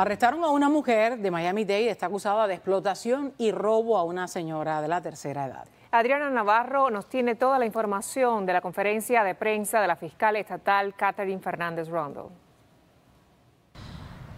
Arrestaron a una mujer de Miami-Dade, está acusada de explotación y robo a una señora de la tercera edad. Adriana Navarro nos tiene toda la información de la conferencia de prensa de la fiscal estatal Catherine Fernández Rondo.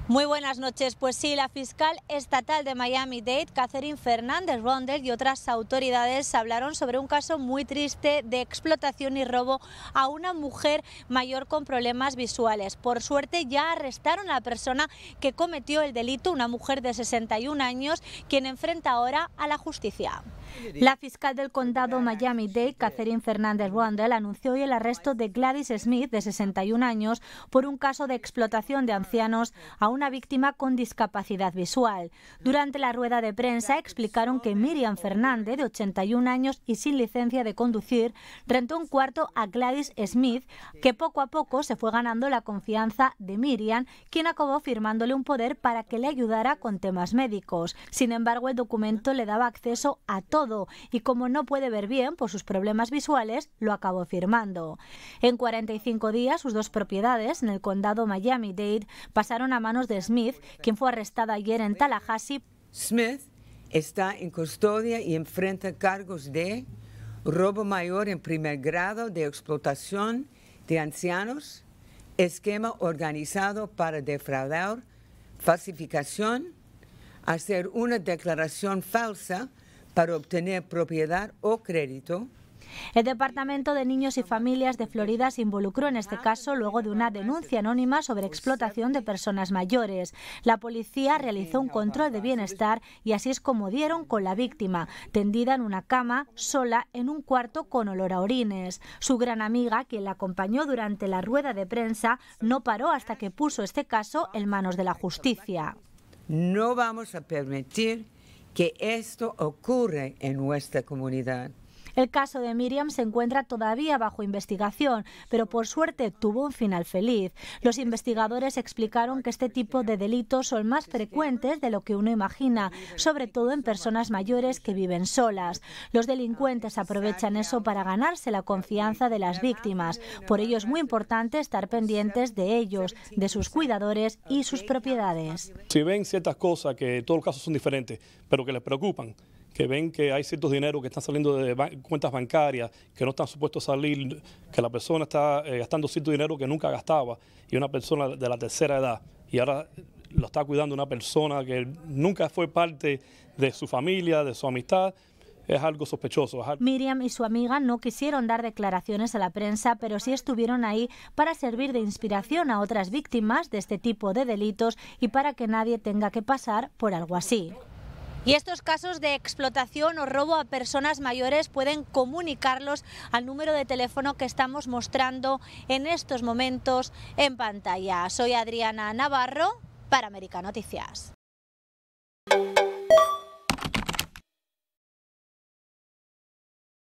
Muy buenas noches. Pues sí, la fiscal estatal de Miami-Dade, Catherine Fernández Rondel y otras autoridades hablaron sobre un caso muy triste de explotación y robo a una mujer mayor con problemas visuales. Por suerte ya arrestaron a la persona que cometió el delito, una mujer de 61 años, quien enfrenta ahora a la justicia. La fiscal del condado Miami-Dade, Catherine Fernández Rondel, anunció hoy el arresto de Gladys Smith, de 61 años, por un caso de explotación de ancianos a una víctima con discapacidad visual. Durante la rueda de prensa explicaron que Miriam Fernández, de 81 años y sin licencia de conducir, rentó un cuarto a Gladys Smith, que poco a poco se fue ganando la confianza de Miriam, quien acabó firmándole un poder para que le ayudara con temas médicos. Sin embargo, el documento le daba acceso a todo y como no puede ver bien por sus problemas visuales, lo acabó firmando. En 45 días, sus dos propiedades en el condado Miami-Dade pasaron a manos de Smith, quien fue arrestada ayer en Tallahassee. Smith está en custodia y enfrenta cargos de robo mayor en primer grado de explotación de ancianos, esquema organizado para defraudar, falsificación, hacer una declaración falsa para obtener propiedad o crédito, el Departamento de Niños y Familias de Florida se involucró en este caso luego de una denuncia anónima sobre explotación de personas mayores. La policía realizó un control de bienestar y así es como dieron con la víctima, tendida en una cama, sola, en un cuarto con olor a orines. Su gran amiga, quien la acompañó durante la rueda de prensa, no paró hasta que puso este caso en manos de la justicia. No vamos a permitir que esto ocurra en nuestra comunidad. El caso de Miriam se encuentra todavía bajo investigación, pero por suerte tuvo un final feliz. Los investigadores explicaron que este tipo de delitos son más frecuentes de lo que uno imagina, sobre todo en personas mayores que viven solas. Los delincuentes aprovechan eso para ganarse la confianza de las víctimas. Por ello es muy importante estar pendientes de ellos, de sus cuidadores y sus propiedades. Si ven ciertas cosas que todos los casos son diferentes, pero que les preocupan, que ven que hay ciertos dinero que están saliendo de cuentas bancarias, que no están supuestos a salir, que la persona está eh, gastando cierto dinero que nunca gastaba, y una persona de la tercera edad, y ahora lo está cuidando una persona que nunca fue parte de su familia, de su amistad, es algo sospechoso. Miriam y su amiga no quisieron dar declaraciones a la prensa, pero sí estuvieron ahí para servir de inspiración a otras víctimas de este tipo de delitos y para que nadie tenga que pasar por algo así. Y estos casos de explotación o robo a personas mayores pueden comunicarlos al número de teléfono que estamos mostrando en estos momentos en pantalla. Soy Adriana Navarro para América Noticias.